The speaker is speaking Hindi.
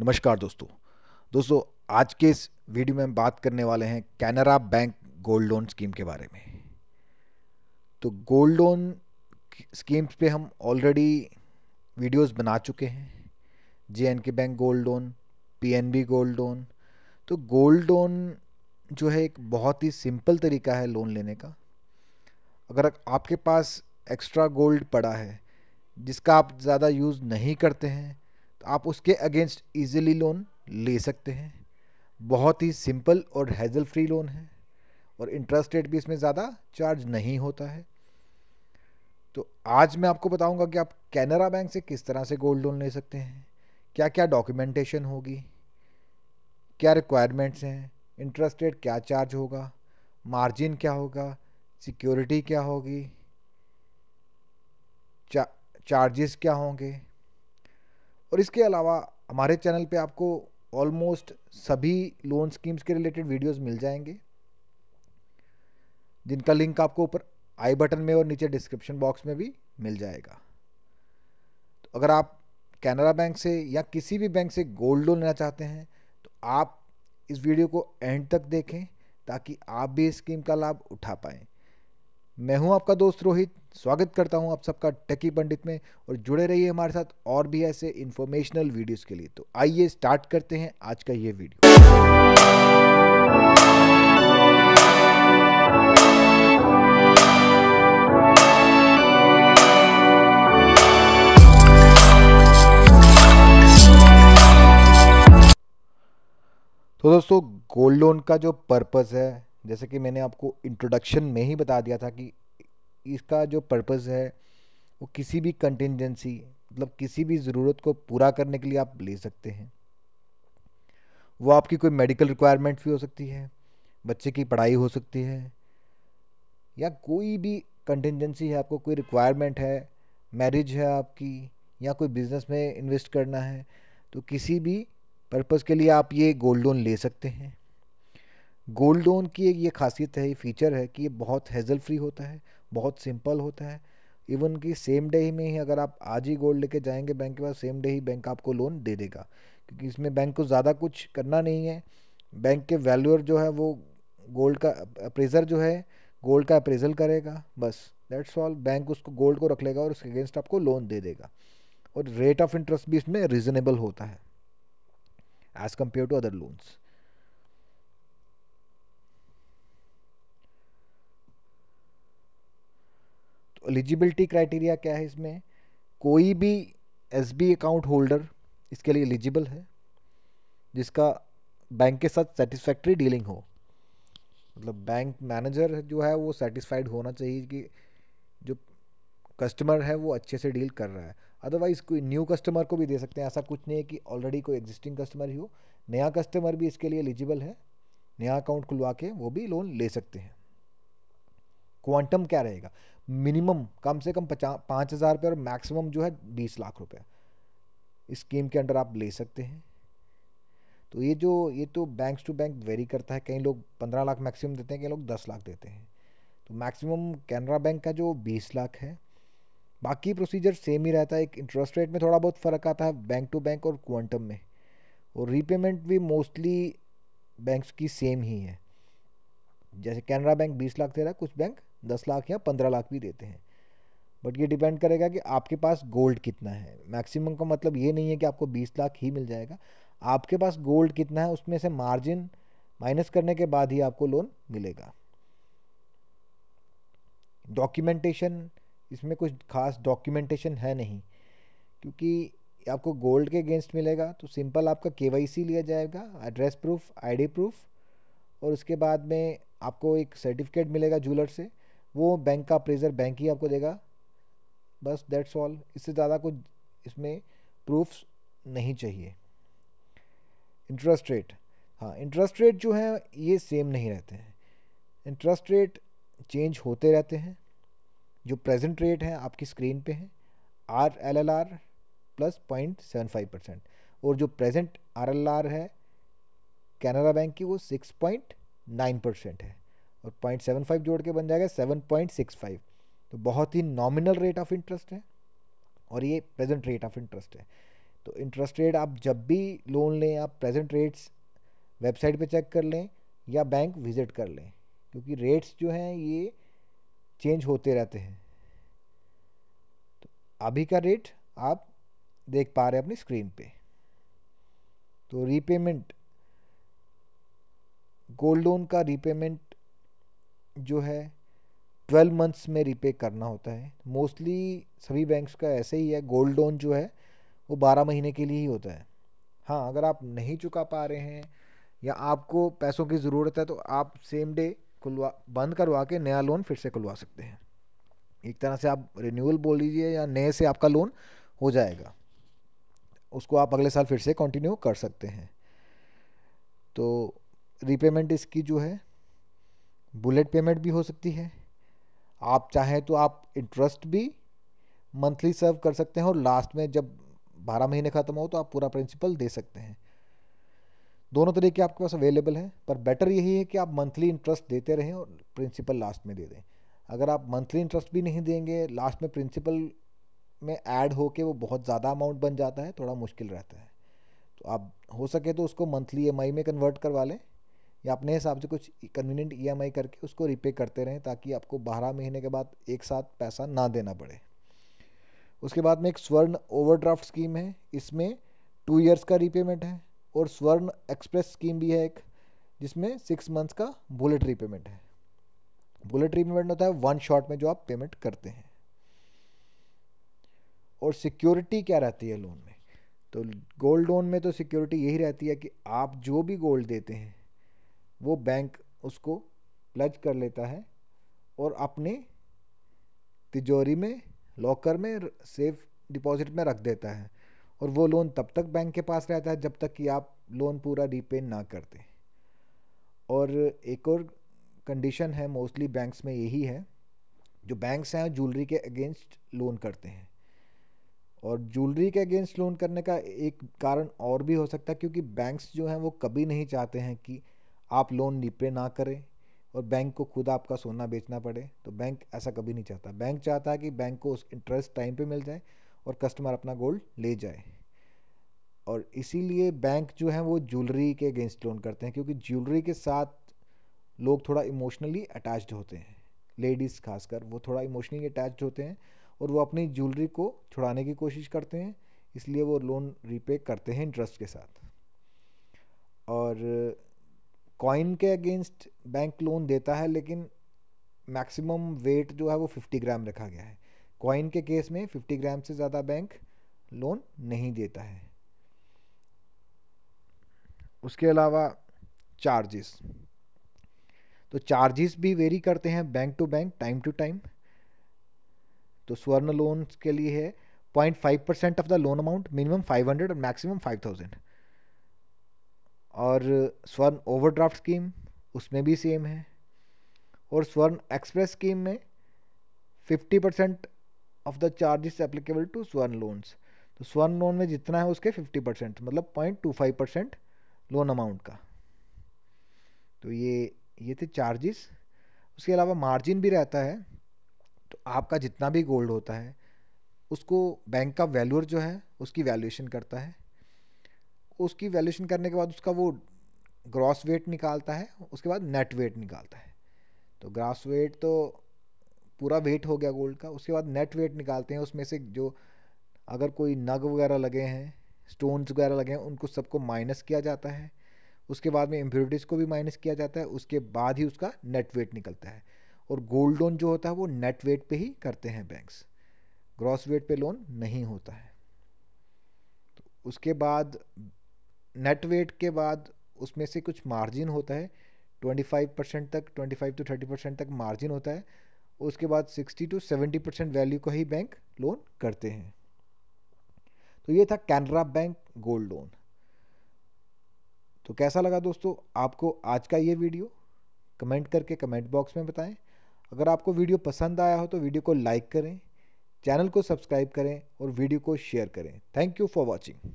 नमस्कार दोस्तों दोस्तों आज के इस वीडियो में हम बात करने वाले हैं Canara bank gold loan scheme के बारे में तो गोल्ड लोन स्कीम्स पे हम ऑलरेडी वीडियोस बना चुके हैं J K bank gold loan PNB gold loan तो गोल्ड लोन जो है एक बहुत ही सिंपल तरीका है लोन लेने का अगर आपके पास एक्स्ट्रा गोल्ड पड़ा है जिसका आप ज़्यादा यूज़ नहीं करते हैं तो आप उसके अगेंस्ट इजीली लोन ले सकते हैं बहुत ही सिंपल और हैज़ल फ्री लोन है और इंटरेस्ट रेट भी इसमें ज़्यादा चार्ज नहीं होता है तो आज मैं आपको बताऊंगा कि आप कैनरा बैंक से किस तरह से गोल्ड लोन ले सकते हैं क्या क्या डॉक्यूमेंटेशन होगी क्या रिक्वायरमेंट्स हैं इंटरेस्ट रेट क्या चार्ज होगा मार्जिन क्या होगा सिक्योरिटी क्या होगी चा, चार्जेस क्या होंगे और इसके अलावा हमारे चैनल पे आपको ऑलमोस्ट सभी लोन स्कीम्स के रिलेटेड वीडियोस मिल जाएंगे जिनका लिंक आपको ऊपर आई बटन में और नीचे डिस्क्रिप्शन बॉक्स में भी मिल जाएगा तो अगर आप कैनरा बैंक से या किसी भी बैंक से गोल्ड लोन लेना चाहते हैं तो आप इस वीडियो को एंड तक देखें ताकि आप भी इस स्कीम का लाभ उठा पाएँ मैं हूं आपका दोस्त रोहित स्वागत करता हूं आप सबका टकी पंडित में और जुड़े रहिए हमारे साथ और भी ऐसे इन्फॉर्मेशनल वीडियोस के लिए तो आइए स्टार्ट करते हैं आज का ये वीडियो तो दोस्तों गोल्ड लोन का जो पर्पस है जैसे कि मैंने आपको इंट्रोडक्शन में ही बता दिया था कि इसका जो पर्पज़ है वो किसी भी कंटिजेंसी मतलब किसी भी ज़रूरत को पूरा करने के लिए आप ले सकते हैं वो आपकी कोई मेडिकल रिक्वायरमेंट भी हो सकती है बच्चे की पढ़ाई हो सकती है या कोई भी कंटिजेंसी है आपको कोई रिक्वायरमेंट है मैरिज है आपकी या कोई बिज़नेस में इन्वेस्ट करना है तो किसी भी पर्पज़ के लिए आप ये गोल्ड लोन ले सकते हैं गोल्ड लोन की एक ये खासियत है ये फीचर है कि ये बहुत हैज़ल फ्री होता है बहुत सिंपल होता है इवन कि सेम डे ही में ही अगर आप आज ही गोल्ड लेके जाएंगे बैंक के पास सेम डे ही बैंक आपको लोन दे देगा क्योंकि इसमें बैंक को ज़्यादा कुछ करना नहीं है बैंक के वैल्यूअर जो है वो गोल्ड का अप्रेजर जो है गोल्ड का अप्रेजल करेगा बस दैट्स ऑल बैंक उसको गोल्ड को रख लेगा और उसके अगेंस्ट आपको लोन दे देगा और रेट ऑफ इंटरेस्ट भी इसमें रिजनेबल होता है as compared to other loans eligibility criteria क्या है इसमें कोई भी एस अकाउंट होल्डर इसके लिए एलिजिबल है जिसका बैंक के साथ सेटिस्फैक्ट्री डीलिंग हो मतलब बैंक मैनेजर जो है वो सेटिस्फाइड होना चाहिए कि जो कस्टमर है वो अच्छे से डील कर रहा है अदरवाइज़ कोई न्यू कस्टमर को भी दे सकते हैं ऐसा कुछ नहीं है कि ऑलरेडी कोई एग्जिस्टिंग कस्टमर ही हो नया कस्टमर भी इसके लिए एलिजिबल है नया अकाउंट खुलवा के वो भी लोन ले सकते हैं क्वांटम क्या रहेगा मिनिमम कम से कम पचास पाँच हज़ार रुपये और मैक्सिमम जो है बीस लाख रुपये इस स्कीम के अंडर आप ले सकते हैं तो ये जो ये तो बैंक टू बैंक वेरी करता है कई लोग पंद्रह लाख मैक्सिमम देते हैं कई लोग दस लाख देते हैं तो मैक्सिमम कैनरा बैंक का जो बीस लाख है बाकी प्रोसीजर सेम ही रहता है एक इंटरेस्ट रेट में थोड़ा बहुत फ़र्क आता है बैंक टू बैंक और क्वांटम में और रीपेमेंट भी मोस्टली बैंक्स की सेम ही है जैसे कैनरा बैंक बीस लाख दे रहा है कुछ बैंक दस लाख या पंद्रह लाख भी देते हैं बट ये डिपेंड करेगा कि आपके पास गोल्ड कितना है मैक्सिमम का मतलब ये नहीं है कि आपको बीस लाख ही मिल जाएगा आपके पास गोल्ड कितना है उसमें से मार्जिन माइनस करने के बाद ही आपको लोन मिलेगा डॉक्यूमेंटेशन इसमें कुछ खास डॉक्यूमेंटेशन है नहीं क्योंकि आपको गोल्ड के अगेंस्ट मिलेगा तो सिंपल आपका के लिया जाएगा एड्रेस प्रूफ आईडी प्रूफ और उसके बाद में आपको एक सर्टिफिकेट मिलेगा जूलर से वो बैंक का अप्रेजर बैंक ही आपको देगा बस दैट्स ऑल इससे ज़्यादा कुछ इसमें प्रूफ्स नहीं चाहिए इंटरेस्ट रेट हाँ इंटरेस्ट रेट जो है ये सेम नहीं रहते हैं इंटरेस्ट रेट चेंज होते रहते हैं जो प्रेजेंट रेट है आपकी स्क्रीन पे है R L L R plus point seven five percent और जो प्रेजेंट आर एल आर है कैनरा बैंक की वो सिक्स पॉइंट नाइन परसेंट है और पॉइंट सेवन फाइव जोड़ के बन जाएगा सेवन पॉइंट सिक्स फाइव तो बहुत ही नॉमिनल रेट ऑफ इंटरेस्ट है और ये प्रेजेंट रेट ऑफ इंटरेस्ट है तो इंटरेस्ट रेट आप जब भी लोन लें आप प्रेजेंट रेट्स वेबसाइट पे चेक कर लें या बैंक विज़िट कर लें क्योंकि रेट्स जो हैं ये चेंज होते रहते हैं तो अभी का रेट आप देख पा रहे हैं अपनी स्क्रीन पे तो रीपेमेंट गोल्ड लोन का रीपेमेंट जो है ट्वेल्व मंथ्स में रीपे करना होता है मोस्टली सभी बैंक्स का ऐसे ही है गोल्ड लोन जो है वो बारह महीने के लिए ही होता है हाँ अगर आप नहीं चुका पा रहे हैं या आपको पैसों की ज़रूरत है तो आप सेम डे खुलवा बंद करवा के नया लोन फिर से खुलवा सकते हैं एक तरह से आप रिन्यूअल बोल लीजिए या नए से आपका लोन हो जाएगा उसको आप अगले साल फिर से कंटिन्यू कर सकते हैं तो रिपेमेंट इसकी जो है बुलेट पेमेंट भी हो सकती है आप चाहें तो आप इंटरेस्ट भी मंथली सर्व कर सकते हैं और लास्ट में जब बारह महीने ख़त्म हो तो आप पूरा प्रिंसिपल दे सकते हैं दोनों तरीके आपके पास अवेलेबल हैं पर बेटर यही है कि आप मंथली इंटरेस्ट देते रहें और प्रिंसिपल लास्ट में दे दें अगर आप मंथली इंटरेस्ट भी नहीं देंगे लास्ट में प्रिंसिपल में ऐड हो के वो बहुत ज़्यादा अमाउंट बन जाता है थोड़ा मुश्किल रहता है तो आप हो सके तो उसको मंथली ई में कन्वर्ट करवा लें या अपने हिसाब से कुछ कन्वीनियंट ई e करके उसको रीपे करते रहें ताकि आपको बारह महीने के बाद एक साथ पैसा ना देना पड़े उसके बाद में एक स्वर्ण ओवरड्राफ्ट स्कीम है इसमें टू इयर्स का रीपेमेंट है और स्वर्ण एक्सप्रेस स्कीम भी है एक जिसमें सिक्स मंथ्स का बुलेट रीपेमेंट है बुलेट रीपेमेंट होता है वन शॉट में जो आप पेमेंट करते हैं और सिक्योरिटी क्या रहती है लोन में तो गोल्ड लोन में तो सिक्योरिटी यही रहती है कि आप जो भी गोल्ड देते हैं वो बैंक उसको प्लज कर लेता है और अपने तिजोरी में लॉकर में सेफ डिपॉजिट में रख देता है और वो लोन तब तक बैंक के पास रहता है जब तक कि आप लोन पूरा रीपे ना करते और एक और कंडीशन है मोस्टली बैंक्स में यही है जो बैंक्स हैं ज्वेलरी के अगेंस्ट लोन करते हैं और ज्वेलरी के अगेंस्ट लोन करने का एक कारण और भी हो सकता है क्योंकि बैंक्स जो हैं वो कभी नहीं चाहते हैं कि आप लोन रिपे ना करें और बैंक को खुद आपका सोना बेचना पड़े तो बैंक ऐसा कभी नहीं चाहता बैंक चाहता है कि बैंक को उस इंटरेस्ट टाइम पे मिल जाए और कस्टमर अपना गोल्ड ले जाए और इसीलिए बैंक जो है वो ज्वेलरी के अगेंस्ट लोन करते हैं क्योंकि ज्वेलरी के साथ लोग थोड़ा इमोशनली अटैच्ड होते हैं लेडीज़ खासकर वो थोड़ा इमोशनली अटैच्ड होते हैं और वो अपनी ज्वेलरी को छुड़ाने की कोशिश करते हैं इसलिए वो लोन रीपे करते हैं इंटरेस्ट के साथ और कॉइन के अगेंस्ट बैंक लोन देता है लेकिन मैक्सिमम वेट जो है वो 50 ग्राम रखा गया है कॉइन के केस में 50 ग्राम से ज़्यादा बैंक लोन नहीं देता है उसके अलावा चार्जेस तो चार्जेस भी वेरी करते हैं bank to bank time to time तो स्वर्ण लोन के लिए है point five percent of the loan amount minimum five hundred और मैक्सिमम फाइव थाउजेंड और स्वर्ण ओवरड्राफ्ट स्कीम उसमें भी सेम है और स्वर्ण एक्सप्रेस स्कीम में fifty percent of the charges applicable to Swarna loans तो स्वर्ण लोन में जितना है उसके फिफ्टी परसेंट मतलब point two five percent loan amount का तो ये ये थे चार्जेस उसके अलावा मार्जिन भी रहता है तो आपका जितना भी गोल्ड होता है उसको बैंक का वैल्यूअर जो है उसकी वैल्यूएशन करता है उसकी वैल्यूशन करने के बाद उसका वो ग्रॉस वेट निकालता है उसके बाद नेट वेट निकालता है तो ग्रॉस वेट तो पूरा वेट हो गया गोल्ड का उसके बाद नेट वेट निकालते हैं उसमें से जो अगर कोई नग वगैरह लगे हैं स्टोन्स वगैरह लगे हैं उनको सबको माइनस किया जाता है उसके बाद में इम्प्योरिटीज़ को भी माइनस किया जाता है उसके बाद ही उसका नेट वेट निकलता है और गोल्ड लोन जो होता है वो नेट वेट पे ही करते हैं बैंक्स ग्रॉस वेट पे लोन नहीं होता है तो उसके बाद नेट वेट के बाद उसमें से कुछ मार्जिन होता है 25 परसेंट तक 25 टू थर्टी परसेंट तक मार्जिन होता है उसके बाद 60 टू 70 परसेंट वैल्यू को ही बैंक लोन करते हैं तो ये था कैनरा बैंक गोल्ड लोन तो कैसा लगा दोस्तों आपको आज का ये वीडियो कमेंट करके कमेंट बॉक्स में बताएं अगर आपको वीडियो पसंद आया हो तो वीडियो को लाइक करें चैनल को सब्सक्राइब करें और वीडियो को शेयर करें थैंक यू फॉर वॉचिंग